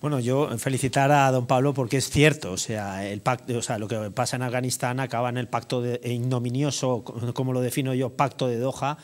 Bueno, yo felicitar a don Pablo porque es cierto, o sea, el pacto, o sea, lo que pasa en Afganistán acaba en el pacto de, e ignominioso, como lo defino yo, pacto de Doha,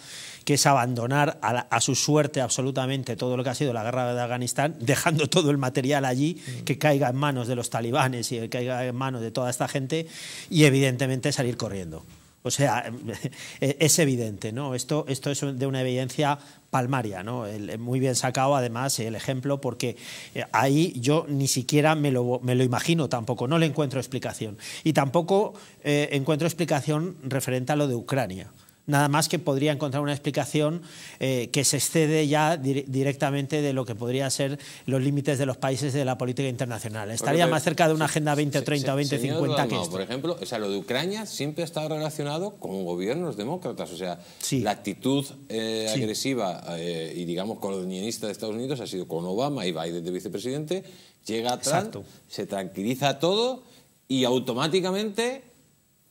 que es abandonar a, a, su suerte absolutamente todo lo que ha sido la guerra de Afganistán, dejando todo el material allí mm. que caiga en manos de los talibanes y que caiga en manos de toda esta gente y evidentemente salir corriendo. O sea, e-, es evidente, ¿no? Esto, es de una evidencia palmaria, ¿no? Eh, muy bien sacado además el ejemplo porque eh, ahí yo ni siquiera me lo, me lo imagino tampoco, no le encuentro explicación. Y tampoco eh, encuentro explicación referente a lo de Ucrania nada más que podría encontrar una explicación eh, que se excede ya directamente de lo que podría ser los límites de los países de la política internacional. Estaría más cerca de una agenda 2030 o 2050 que esto. Por ejemplo, o lo de Ucrania siempre ha estado relacionado con gobiernos demócratas. O sea, la actitud eh, agresiva eh, y, digamos, colonialista de Estados Unidos ha sido con Obama y Biden de vicepresidente. Llega a se tranquiliza todo y automáticamente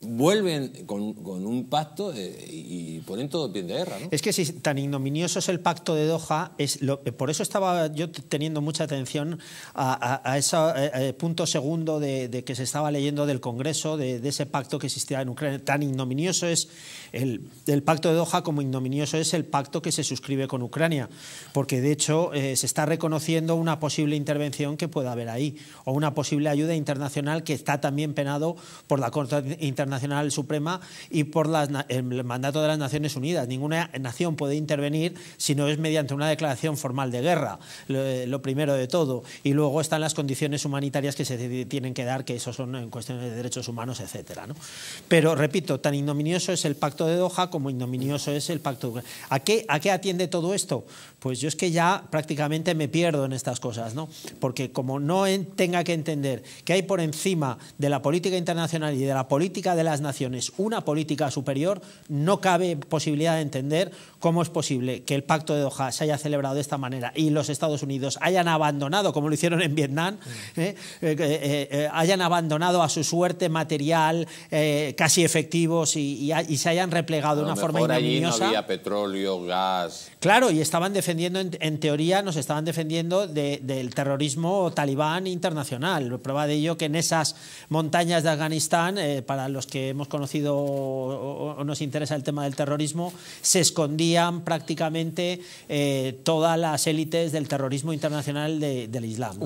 vuelven con, con, un pacto eh, y ponen todo pie de guerra. Es que si tan ignominioso es el pacto de Doha, es eh, por eso estaba yo teniendo mucha atención a, a, ese eh, punto segundo de, que se estaba leyendo del Congreso, de, ese pacto que existía en Ucrania. Tan ignominioso es el, el, pacto de Doha como ignominioso es el pacto que se suscribe con Ucrania, porque de hecho se está reconociendo una posible intervención que pueda haber ahí, o una posible ayuda internacional que está también penado por la Corte Internacional nacional Suprema y por las, el mandato de las Naciones Unidas. Ninguna nación puede intervenir si no es mediante una declaración formal de guerra, lo, eh, primero de todo. Y luego están las condiciones humanitarias que se tienen que dar, que eso son en cuestiones de derechos humanos, etcétera. Pero, repito, tan ignominioso es el pacto de Doha como ignominioso es el pacto de ¿A qué, ¿A qué atiende todo esto? Pues yo es que ya prácticamente me pierdo en estas cosas, ¿no? Porque como no tenga que entender que hay por encima de la política internacional y de la política de de las naciones una política superior, no cabe posibilidad de entender cómo es posible que el pacto de Doha se haya celebrado de esta manera y los Estados Unidos hayan abandonado, como lo hicieron en Vietnam, eh, eh, eh, hayan abandonado a su suerte material, casi efectivos y, se hayan replegado de una forma ignominiosa. no había petróleo, gas. Claro, y estaban defendiendo, en, teoría, nos estaban defendiendo del terrorismo talibán internacional. Prueba de ello que en esas montañas de Afganistán, para los que hemos conocido o, nos interesa el tema del terrorismo, se escondían prácticamente eh, todas las élites del terrorismo internacional del Islam.